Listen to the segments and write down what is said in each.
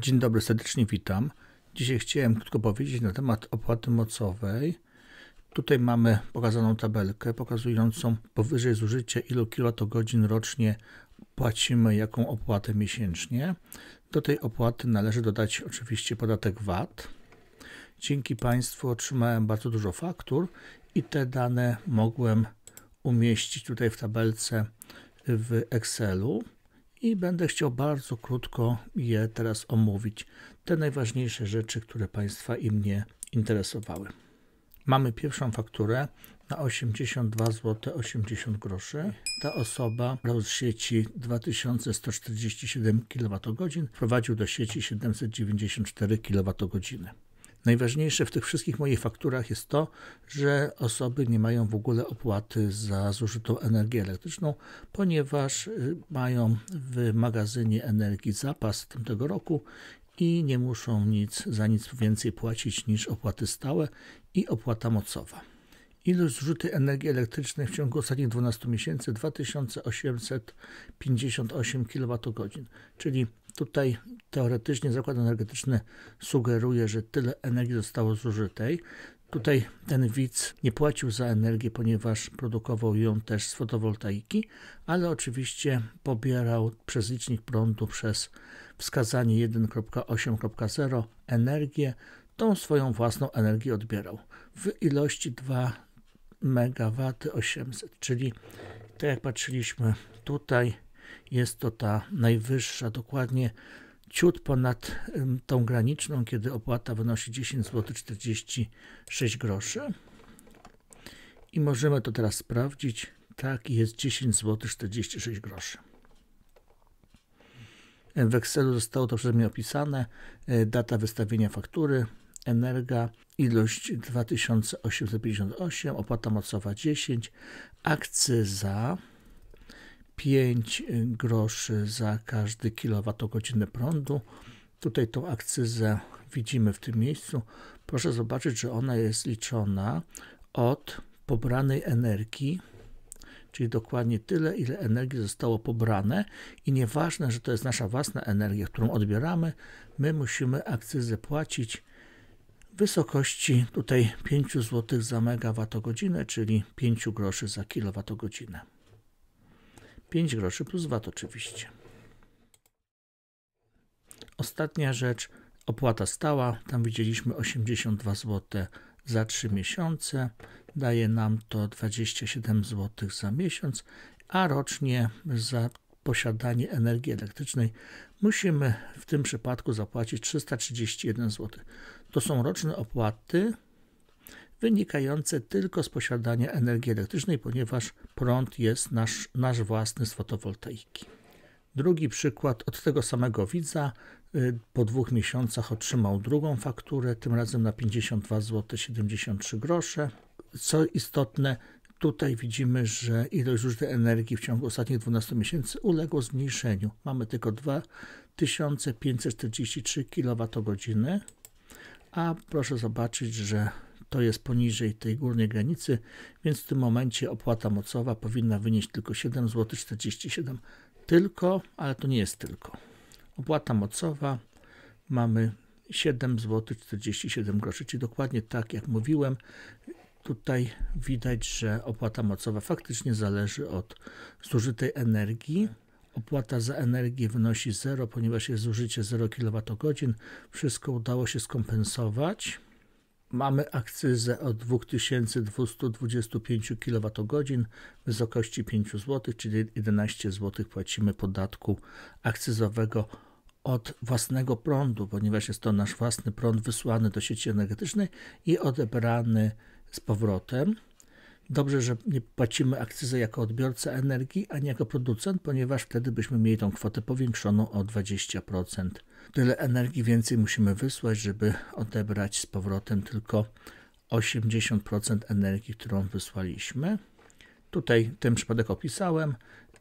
Dzień dobry, serdecznie witam. Dzisiaj chciałem krótko powiedzieć na temat opłaty mocowej. Tutaj mamy pokazaną tabelkę pokazującą powyżej zużycia ilu kilowatogodzin rocznie płacimy, jaką opłatę miesięcznie. Do tej opłaty należy dodać oczywiście podatek VAT. Dzięki Państwu otrzymałem bardzo dużo faktur i te dane mogłem umieścić tutaj w tabelce w Excelu i będę chciał bardzo krótko je teraz omówić. Te najważniejsze rzeczy, które Państwa i mnie interesowały. Mamy pierwszą fakturę na 82 zł 80 groszy. Ta osoba brał z sieci 2147 kWh, wprowadził do sieci 794 kWh. Najważniejsze w tych wszystkich moich fakturach jest to, że osoby nie mają w ogóle opłaty za zużytą energię elektryczną, ponieważ y, mają w magazynie energii zapas tamtego roku i nie muszą nic, za nic więcej płacić niż opłaty stałe i opłata mocowa. Ilość zużytej energii elektrycznej w ciągu ostatnich 12 miesięcy 2858 kWh, czyli Tutaj teoretycznie zakład energetyczny sugeruje, że tyle energii zostało zużytej. Tutaj ten widz nie płacił za energię, ponieważ produkował ją też z fotowoltaiki, ale oczywiście pobierał przez licznik prądu przez wskazanie 1.8.0 energię, tą swoją własną energię odbierał w ilości 2 MW 800, czyli tak jak patrzyliśmy tutaj jest to ta najwyższa, dokładnie ciut ponad tą graniczną, kiedy opłata wynosi 10 zł 46 groszy. I możemy to teraz sprawdzić. Tak, jest 10 zł 46 groszy. W Excelu zostało to przeze mnie opisane. E, data wystawienia faktury, energia, ilość 2858, opłata mocowa 10, akcyza 5 groszy za każdy kilowatogodzinę prądu. Tutaj tą akcyzę widzimy w tym miejscu. Proszę zobaczyć, że ona jest liczona od pobranej energii, czyli dokładnie tyle, ile energii zostało pobrane i nieważne, że to jest nasza własna energia, którą odbieramy, my musimy akcyzę płacić w wysokości tutaj 5 zł za megawattogodzinę, czyli 5 groszy za kilowatogodzinę. 5 groszy plus VAT oczywiście. Ostatnia rzecz, opłata stała. Tam widzieliśmy 82 zł za 3 miesiące. Daje nam to 27 zł za miesiąc, a rocznie za posiadanie energii elektrycznej musimy w tym przypadku zapłacić 331 zł. To są roczne opłaty wynikające tylko z posiadania energii elektrycznej, ponieważ prąd jest nasz, nasz własny z fotowoltaiki. Drugi przykład od tego samego widza. Y, po dwóch miesiącach otrzymał drugą fakturę, tym razem na 52 zł 73 grosze. Co istotne, tutaj widzimy, że ilość użytej energii w ciągu ostatnich 12 miesięcy uległo zmniejszeniu. Mamy tylko 2543 kWh, a proszę zobaczyć, że to jest poniżej tej górnej granicy, więc w tym momencie opłata mocowa powinna wynieść tylko 7,47 zł tylko, ale to nie jest tylko. Opłata mocowa mamy 7,47 zł czyli dokładnie tak jak mówiłem, tutaj widać, że opłata mocowa faktycznie zależy od zużytej energii. Opłata za energię wynosi 0, ponieważ jest zużycie 0 kWh. Wszystko udało się skompensować mamy akcyzę od 2225 kWh w wysokości 5 zł, czyli 11 zł płacimy podatku akcyzowego od własnego prądu, ponieważ jest to nasz własny prąd wysłany do sieci energetycznej i odebrany z powrotem. Dobrze, że nie płacimy akcyzy jako odbiorca energii, a nie jako producent, ponieważ wtedy byśmy mieli tą kwotę powiększoną o 20% tyle energii więcej musimy wysłać, żeby odebrać z powrotem tylko 80% energii, którą wysłaliśmy. Tutaj ten przypadek opisałem.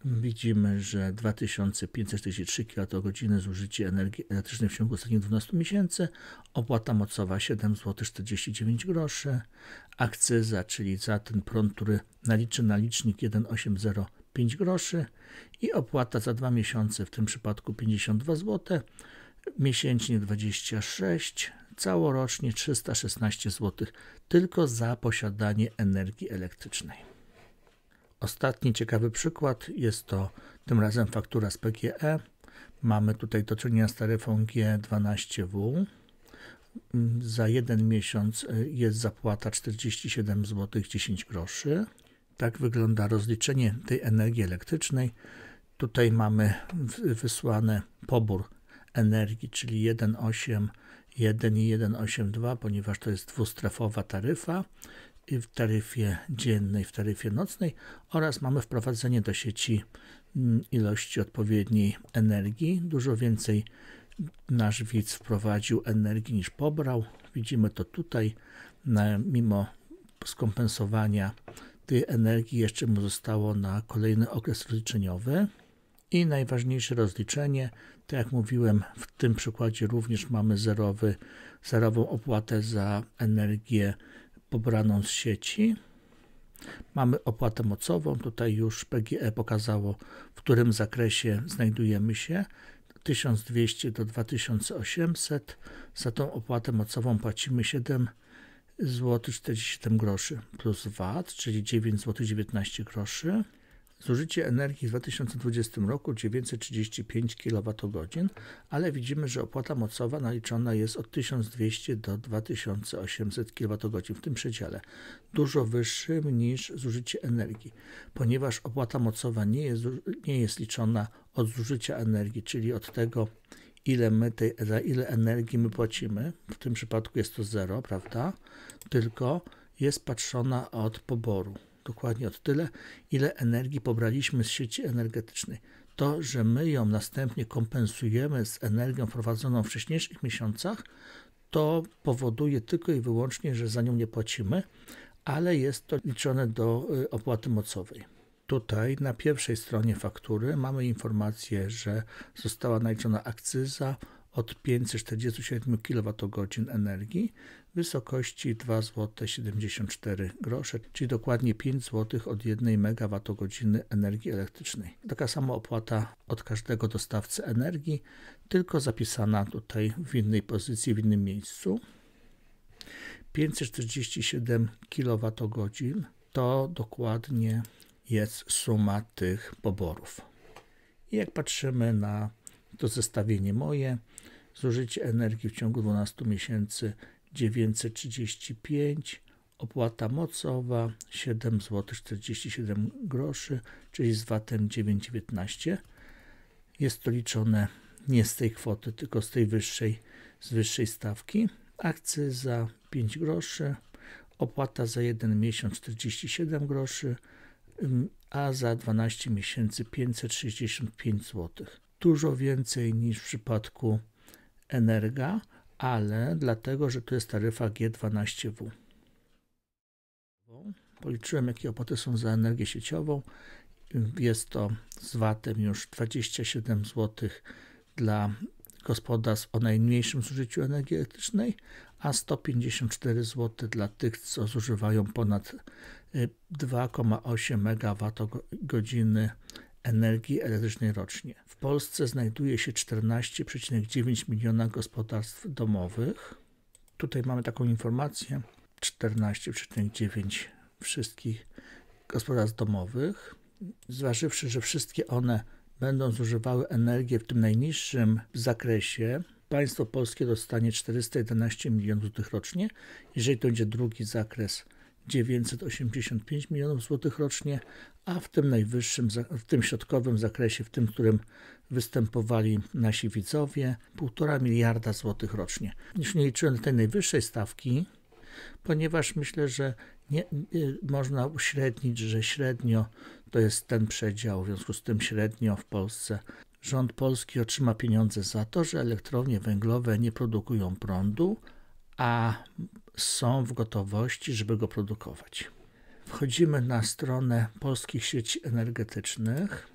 Widzimy, że 2543 kWh zużycie energii elektrycznej w ciągu ostatnich 12 miesięcy, opłata mocowa 7,49 zł groszy, akcyza, czyli za ten prąd, który naliczy na licznik 1805 groszy i opłata za dwa miesiące, w tym przypadku 52 zł miesięcznie 26, całorocznie 316 zł tylko za posiadanie energii elektrycznej. Ostatni ciekawy przykład jest to tym razem faktura z PGE. Mamy tutaj do czynienia z taryfą G12W. Za jeden miesiąc e, jest zapłata 47 zł 10 groszy. Tak wygląda rozliczenie tej energii elektrycznej. Tutaj mamy wysłany pobór energii, czyli 1,81 i 182, ponieważ to jest dwustrefowa taryfa i w taryfie dziennej, w taryfie nocnej oraz mamy wprowadzenie do sieci mm, ilości odpowiedniej energii. Dużo więcej nasz widz wprowadził energii niż pobrał. Widzimy to tutaj, mimo skompensowania tej energii jeszcze mu zostało na kolejny okres rozliczeniowy. I najważniejsze rozliczenie tak jak mówiłem, w tym przykładzie również mamy zerowy, zerową opłatę za energię pobraną z sieci. Mamy opłatę mocową, tutaj już PGE pokazało, w którym zakresie znajdujemy się. 1200 do 2800. Za tą opłatę mocową płacimy 7 zł 47 groszy plus VAT, czyli 9 zł 19 groszy. Zużycie energii w 2020 roku 935 kWh, ale widzimy, że opłata mocowa naliczona jest od 1200 do 2800 kWh w tym przedziale, dużo wyższym niż zużycie energii, ponieważ opłata mocowa nie jest, nie jest liczona od zużycia energii, czyli od tego, ile my tej, za ile energii my płacimy, w tym przypadku jest to zero, prawda? Tylko jest patrzona od poboru dokładnie od tyle, ile energii pobraliśmy z sieci energetycznej. To, że my ją następnie kompensujemy z energią prowadzoną w wcześniejszych miesiącach, to powoduje tylko i wyłącznie, że za nią nie płacimy, ale jest to liczone do y, opłaty mocowej. Tutaj na pierwszej stronie faktury mamy informację, że została naliczona akcyza, od 547 kWh energii w wysokości 2,74 zł grosze, czyli dokładnie 5 zł od 1 MWh energii elektrycznej. Taka sama opłata od każdego dostawcy energii, tylko zapisana tutaj w innej pozycji, w innym miejscu. 547 kWh to dokładnie jest suma tych poborów. I jak patrzymy na to zestawienie moje. Zużycie energii w ciągu 12 miesięcy 935, opłata mocowa 7 zł 47 groszy, czyli z VAT-em 9,19. Jest to liczone nie z tej kwoty, tylko z tej wyższej, z wyższej stawki. Akcyza 5 groszy, opłata za 1 miesiąc 47 groszy, a za 12 miesięcy 565 złotych dużo więcej niż w przypadku Energa, ale dlatego, że to jest taryfa G12W. Policzyłem, jakie opłaty są za energię sieciową. Jest to z VAT-em już 27 zł dla gospodarstw o najmniejszym zużyciu energii elektrycznej, a 154 zł dla tych, co zużywają ponad 2,8 y, MWh energii elektrycznej rocznie. Polsce znajduje się 14,9 miliona gospodarstw domowych. Tutaj mamy taką informację: 14,9 wszystkich gospodarstw domowych. Zważywszy, że wszystkie one będą zużywały energię w tym najniższym zakresie, państwo polskie dostanie 411 milionów złotych rocznie. Jeżeli to będzie drugi zakres, 985 milionów złotych rocznie, a w tym najwyższym, w tym środkowym zakresie, w tym, którym występowali nasi widzowie, 1,5 miliarda złotych rocznie. Już nie liczyłem tej najwyższej stawki, ponieważ myślę, że nie, nie, można uśrednić, że średnio to jest ten przedział, w związku z tym średnio w Polsce rząd polski otrzyma pieniądze za to, że elektrownie węglowe nie produkują prądu, a są w gotowości, żeby go produkować. Wchodzimy na stronę polskich sieci energetycznych.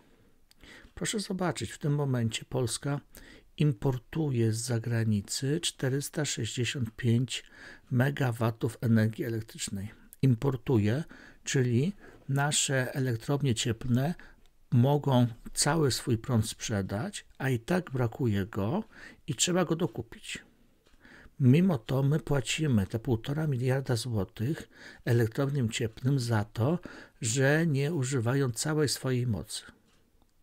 Proszę zobaczyć, w tym momencie Polska importuje z zagranicy 465 MW energii elektrycznej. Importuje, czyli nasze elektrownie cieplne mogą cały swój prąd sprzedać, a i tak brakuje go i trzeba go dokupić. Mimo to my płacimy te półtora miliarda złotych elektrowniom cieplnym za to, że nie używają całej swojej mocy.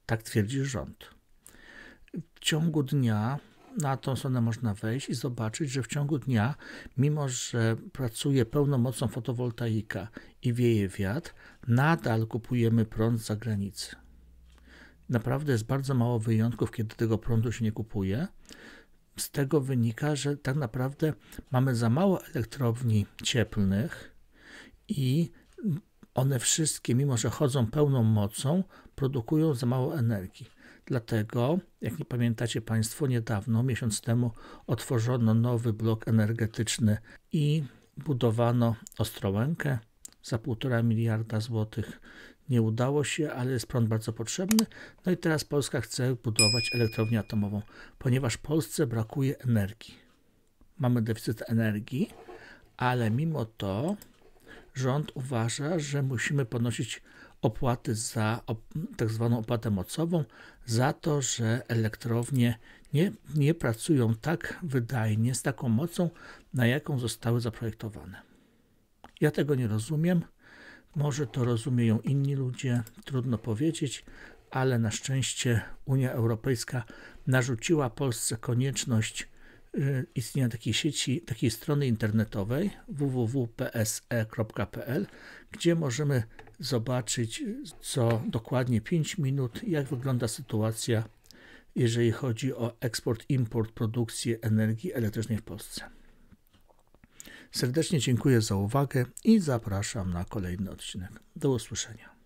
Tak twierdzi rząd. W ciągu dnia na tą stronę można wejść i zobaczyć, że w ciągu dnia, mimo że pracuje pełną mocą fotowoltaika i wieje wiatr, nadal kupujemy prąd z zagranicy. Naprawdę jest bardzo mało wyjątków, kiedy tego prądu się nie kupuje z tego wynika, że tak naprawdę mamy za mało elektrowni cieplnych i one wszystkie, mimo że chodzą pełną mocą, produkują za mało energii. Dlatego, jak nie pamiętacie Państwo, niedawno, miesiąc temu, otworzono nowy blok energetyczny i budowano Ostrołękę za 1,5 miliarda złotych nie udało się, ale jest prąd bardzo potrzebny. No i teraz Polska chce budować elektrownię atomową, ponieważ Polsce brakuje energii. Mamy deficyt energii, ale mimo to rząd uważa, że musimy ponosić opłaty za tak zwaną opłatę mocową, za to, że elektrownie nie, nie pracują tak wydajnie, z taką mocą, na jaką zostały zaprojektowane. Ja tego nie rozumiem. Może to rozumieją inni ludzie, trudno powiedzieć, ale na szczęście Unia Europejska narzuciła Polsce konieczność y, istnienia takiej sieci, takiej strony internetowej www.pse.pl, gdzie możemy zobaczyć co dokładnie 5 minut, jak wygląda sytuacja, jeżeli chodzi o eksport, import, produkcję energii elektrycznej w Polsce. Serdecznie dziękuję za uwagę i zapraszam na kolejny odcinek. Do usłyszenia.